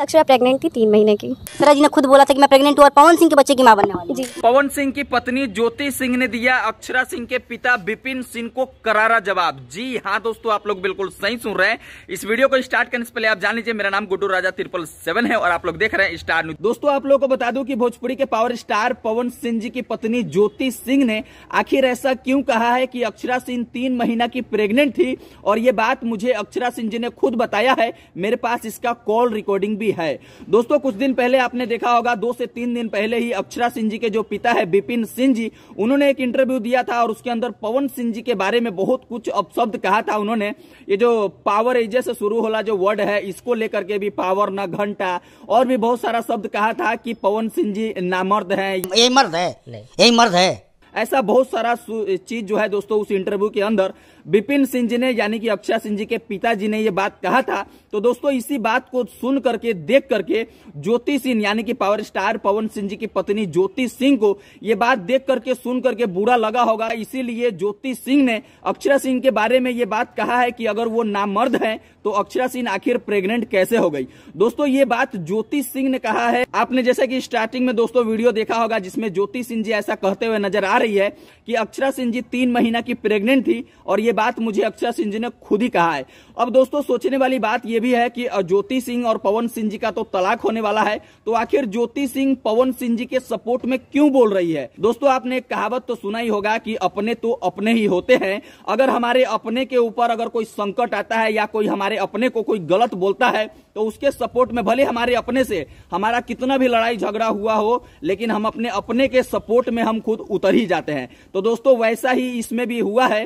Akshara pregnant थी तीन महीने की सरा जी ने खुद बोला था कि मैं प्रेग्नेंट हूँ और पवन सिंह के बच्चे की माँ बनने वाली जी पवन सिंह की पत्नी ज्योति सिंह ने दिया अक्षरा सिंह के पिता बिपिन सिंह को करारा जवाब जी हाँ दोस्तों आप लोग बिल्कुल सही सुन रहे हैं इस वीडियो को स्टार्ट करने से पहले आप जान लीजिए मेरा नाम गुड्डू राजा त्रिपल सेवन है और आप लोग देख रहे हैं स्टार न्यूज दोस्तों आप लोग को बता दू की भोजपुरी के पावर स्टार पवन सिंह जी की पत्नी ज्योति सिंह ने आखिर ऐसा क्यूँ कहा है की अक्षरा सिंह तीन महीना की प्रेगनेंट थी और ये बात मुझे अक्षरा सिंह जी ने खुद बताया है मेरे पास इसका कॉल रिकॉर्डिंग भी भी है दोस्तों कुछ दिन पहले आपने देखा होगा दो से तीन दिन पहले ही अक्षरा सिंह जी के जो पिता है बिपिन सिंह जी उन्होंने एक इंटरव्यू दिया था और उसके अंदर पवन सिंह जी के बारे में बहुत कुछ अपशब्द कहा था उन्होंने ये जो पावर एजे से शुरू होला जो वर्ड है इसको लेकर के भी पावर न घंटा और भी बहुत सारा शब्द कहा था कि पवन सिंह जी नामर्द है यही मर्द है यही मर्द है ऐसा बहुत सारा चीज जो है दोस्तों उस इंटरव्यू के अंदर बिपिन सिंह जी ने यानी कि अक्षय सिंह जी के पिताजी ने ये बात कहा था तो दोस्तों इसी बात को सुन करके देख करके ज्योति सिंह यानी कि पावर स्टार पवन सिंह जी की पत्नी ज्योति सिंह को यह बात देख करके सुन करके बुरा लगा होगा इसीलिए ज्योति सिंह ने अक्षर सिंह के बारे में ये बात कहा है कि अगर वो नामर्द है तो अक्षर सिंह आखिर प्रेग्नेंट कैसे हो गई दोस्तों ये बात ज्योति सिंह ने कहा है आपने जैसे कि स्टार्टिंग में दोस्तों वीडियो देखा होगा जिसमें ज्योति सिंह जी ऐसा कहते हुए नजर आ रही है कि अक्षरा सिंह जी तीन महीना की प्रेग्नेंट थी और ये बात मुझे अक्षरा सिंह जी ने खुद ही कहा है अब दोस्तों सोचने वाली बात यह भी है कि ज्योति सिंह और पवन सिंह जी का तो तलाक होने वाला है तो आखिर ज्योति सिंह पवन सिंह जी के सपोर्ट में क्यों बोल रही है दोस्तों आपने एक कहावत तो सुना ही होगा कि अपने तो अपने ही होते हैं अगर हमारे अपने के ऊपर अगर कोई संकट आता है या कोई हमारे अपने को कोई गलत बोलता है तो उसके सपोर्ट में भले हमारे अपने से हमारा कितना भी लड़ाई झगड़ा हुआ हो लेकिन हम अपने अपने के सपोर्ट में हम खुद उतर ही जाते हैं तो दोस्तों वैसा ही इसमें भी हुआ है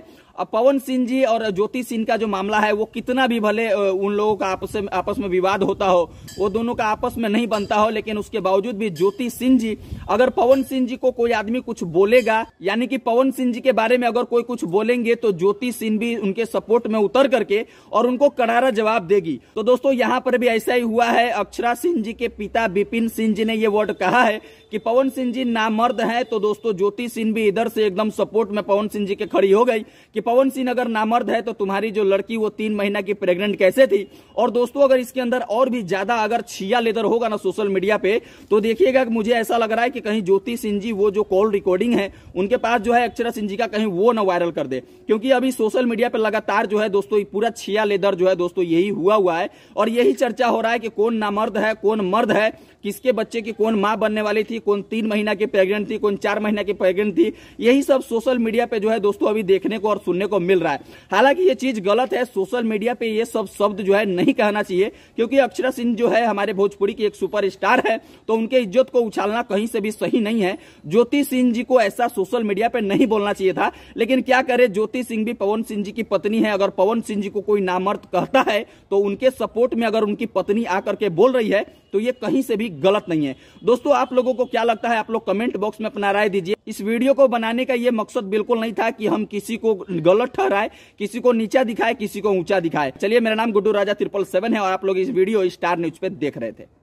पवन सिंह जी और ज्योति सिंह का जो मामला है वो कितना भी भले उन लोगों का आपस में आपस में विवाद होता हो वो दोनों का आपस में नहीं बनता हो लेकिन उसके बावजूद भी ज्योति सिंह जी अगर पवन सिंह जी को कोई आदमी कुछ बोलेगा यानी कि पवन सिंह जी के बारे में अगर कोई कुछ बोलेंगे तो ज्योति सिंह भी उनके सपोर्ट में उतर करके और उनको करारा जवाब देगी तो दोस्तों यहाँ पर भी ऐसा ही हुआ है अक्षरा सिंह जी के पिता बिपिन सिंह जी ने ये वर्ड कहा है कि पवन सिंह जी नामर्द है तो दोस्तों ज्योति सिंह भी इधर से एकदम सपोर्ट में पवन सिंह जी के खड़ी हो गई कि पवन सिंह अगर नामर्द है तो तुम्हारी जो लड़की वो तीन महीना की प्रेग्नेंट कैसे थी और दोस्तों अगर इसके अंदर और भी ज्यादा अगर छिया लेदर होगा ना सोशल मीडिया पे तो देखिएगा मुझे ऐसा लग रहा है कि कहीं ज्योति सिंह जी वो जो कॉल रिकॉर्डिंग है उनके पास जो है अक्षरा सिंह जी का कहीं वो ना वायरल कर दे क्योंकि अभी सोशल मीडिया पर लगातार जो है दोस्तों पूरा छिया लेदर जो है दोस्तों यही हुआ हुआ है और यही चर्चा हो रहा है कि कौन नामर्द है कौन मर्द है किसके बच्चे की कौन माँ बनने वाली थी कौन तीन महीना की प्रेग्नेंट थी कौन चार महीना की प्रेग्नेंट थी यही सब सोशल मीडिया पे जो है दोस्तों अभी देखने को और सुन सुनने को मिल रहा है हालांकि ये चीज गलत है सोशल मीडिया पे ये सब शब्द जो है नहीं कहना चाहिए क्योंकि अक्षरा सिंह जो है हमारे भोजपुरी की एक सुपरस्टार है तो उनके इज्जत को उछालना कहीं से भी सही नहीं है ज्योति सिंह जी को ऐसा सोशल मीडिया पे नहीं बोलना चाहिए था लेकिन क्या करे ज्योति सिंह भी पवन सिंह जी की पत्नी है अगर पवन सिंह जी को कोई नामर्द कहता है तो उनके सपोर्ट में अगर उनकी पत्नी आकर के बोल रही है तो ये कहीं से भी गलत नहीं है दोस्तों आप लोगों को क्या लगता है आप लोग कमेंट बॉक्स में अपना राय दीजिए इस वीडियो को बनाने का ये मकसद बिल्कुल नहीं था कि हम किसी को गलत ठहराए किसी को नीचा दिखाए किसी को ऊंचा दिखाए चलिए मेरा नाम गुड्डू राजा त्रिपल सेवन है और आप लोग इस वीडियो स्टार न्यूज पे देख रहे थे